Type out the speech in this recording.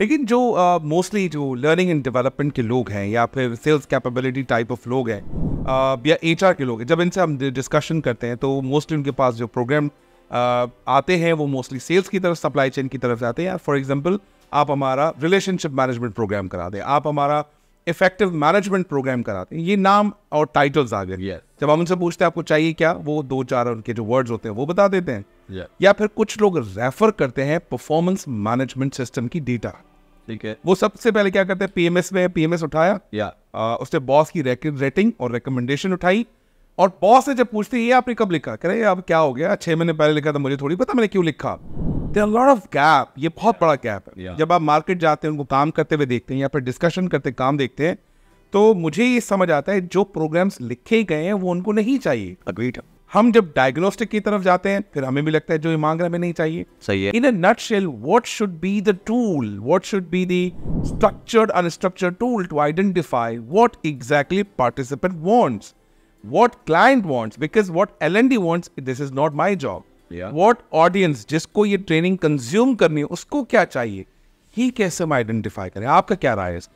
लेकिन जो mostly uh, जो लर्निंग एंड डेवलपमेंट के लोग हैं या फिर सेल्स कैपेबिलिटी टाइप ऑफ लोग हैं uh, या एच के लोग हैं जब इनसे हम डिस्कशन करते हैं तो मोस्टली उनके पास जो प्रोग्राम uh, आते हैं वो मोस्टली सेल्स की तरफ सप्लाई चेन की तरफ जाते हैं फॉर एग्जाम्पल आप हमारा रिलेशनशिप मैनेजमेंट प्रोग्राम करा दें आप हमारा इफेक्टिव मैनेजमेंट प्रोग्राम कराते हैं ये नाम और टाइटल्स आ गए जब हम उनसे पूछते हैं आपको चाहिए क्या वो दो चार उनके जो वर्ड्स होते हैं वो बता देते हैं yeah. या फिर कुछ लोग रेफर करते हैं परफॉर्मेंस मैनेजमेंट सिस्टम की डेटा ठीक है वो सबसे पहले क्या करते हैं पीएमएस में पीएमएस उठाया या yeah. आ, उसने बॉस की रेटिंग और रिकमेंडेशन उठाई और बॉस से जब पूछते ये आपने कब लिखा कह रहे अब क्या हो गया छह महीने पहले लिखा था मुझे थोड़ी पता मैंने क्यों लिखा देर लॉट ऑफ गैप ये बहुत बड़ा गैप है yeah. जब आप मार्केट जाते हैं उनको काम करते हुए देखते हैं या फिर डिस्कशन करते काम देखते हैं तो मुझे ये समझ आता है जो प्रोग्राम्स लिखे गए हैं वो उनको नहीं चाहिए अग्रीड हम जब डायग्नोस्टिक की तरफ जाते हैं फिर हमें भी लगता है जो ये मांग रहा है हमें नहीं चाहिए सही है in nutshell what should be the tool what should be the structured unstructure tool to identify what exactly participant wants what client wants because what L N D wants this is not my job what audience जिसको ये training consume करनी है उसको क्या चाहिए ही कैसे हम identify करें आपका क्या राय है